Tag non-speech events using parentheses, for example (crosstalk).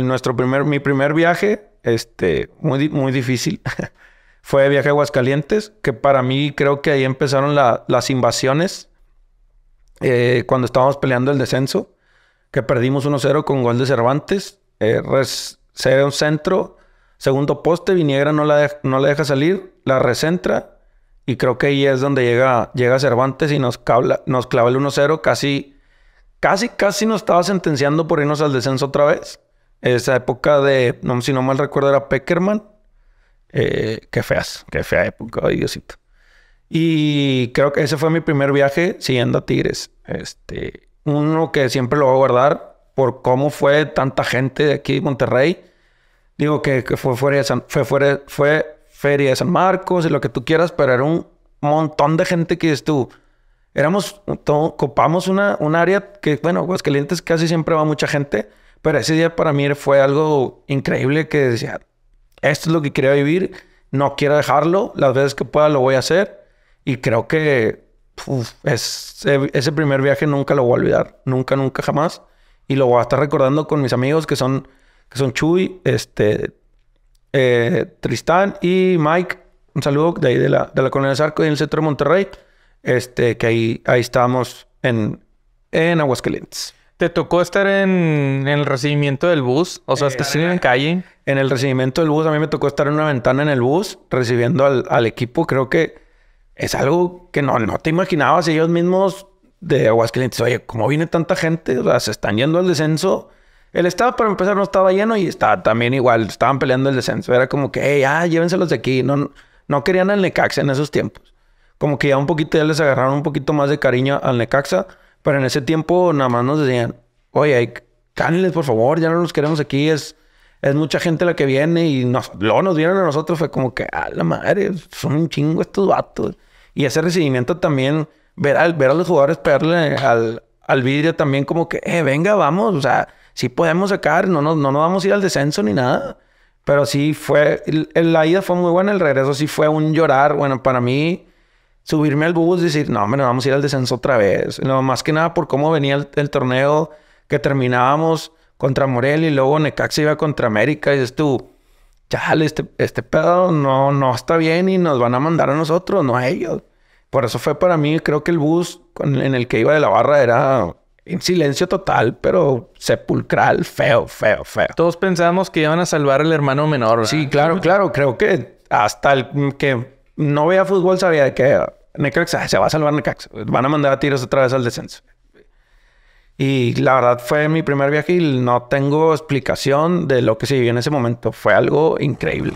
nuestro primer, mi primer viaje, este, muy, muy difícil, (laughs) fue viaje a Aguascalientes, que para mí creo que ahí empezaron las invasiones eh, cuando estábamos peleando el descenso, que perdimos 1-0 con gol de Cervantes, eh, un centro, segundo poste, Viniegra no la, no deja salir, la recentra, y creo que ahí es donde llega, llega Cervantes y nos, nos clava el 1-0, casi, casi, casi nos estaba sentenciando por irnos al descenso otra vez esa época de, no, si no mal recuerdo, era Peckerman. Eh, qué feas, qué fea época, ay Diosito. Y creo que ese fue mi primer viaje siguiendo a Tigres. Este, uno que siempre lo voy a guardar por cómo fue tanta gente de aquí de Monterrey. Digo que, que fue, fue, fue Feria de San Marcos y lo que tú quieras, pero era un montón de gente que estuvo. Éramos, copamos una, un área que, bueno, clientes casi siempre va mucha gente pero ese día para mí fue algo increíble que decía, esto es lo que quería vivir, no quiero dejarlo, las veces que pueda lo voy a hacer y creo que es, ese primer viaje nunca lo voy a olvidar, nunca, nunca, jamás. Y lo voy a estar recordando con mis amigos que son, que son Chuy, este, eh, Tristán y Mike. Un saludo de ahí de la, de la Colonia Zarco y en el centro de Monterrey. Este, que ahí, ahí estábamos en, en Aguascalientes. ¿Te tocó estar en, el recibimiento del bus? O sea, eh, ¿estás en calle? En el recibimiento del bus, a mí me tocó estar en una ventana en el bus recibiendo al, equipo. Creo que es algo que no, no te imaginabas. Ellos mismos de Aguascalientes, oye, ¿cómo viene tanta gente? O sea, se están yendo al descenso. El estado, para empezar, no estaba lleno y estaba también igual. Estaban peleando el descenso. Era como que, ya, llévenselos de aquí. No, no querían al Necaxa en esos tiempos. Como que ya un poquito ya les agarraron un poquito más de cariño al Necaxa. Pero en ese tiempo nada más nos decían, oye, cáneles por favor, ya no nos queremos aquí, es, es mucha gente la que viene y nos, luego nos vieron a nosotros, fue como que, a la madre, son un chingo estos vatos. Y ese recibimiento también, ver, ver a los jugadores pegarle al, al vidrio también como que, eh, venga, vamos, o sea, sí podemos sacar, no nos, no vamos a ir al descenso ni nada. Pero sí fue, la ida fue muy buena, el regreso sí fue un llorar. Bueno, para mí, subirme al bus y decir, no, hombre, vamos a ir al descenso otra vez. No, más que nada por cómo venía el, torneo que terminábamos contra Morel y luego Necaxa iba contra América y dices tú, chale, este, este pedo no, no está bien y nos van a mandar a nosotros, no a ellos. Por eso fue para mí, creo que el bus en el que iba de la barra era en silencio total, pero sepulcral, feo, feo, feo. Todos pensábamos que iban a salvar al hermano menor. Sí, claro, (laughs) claro, creo que hasta el que no veía fútbol sabía que Necaxa se va a salvar Necaxa. Van a mandar a tiros otra vez al descenso. Y la verdad fue mi primer viaje y no tengo explicación de lo que se vivió en ese momento. Fue algo increíble.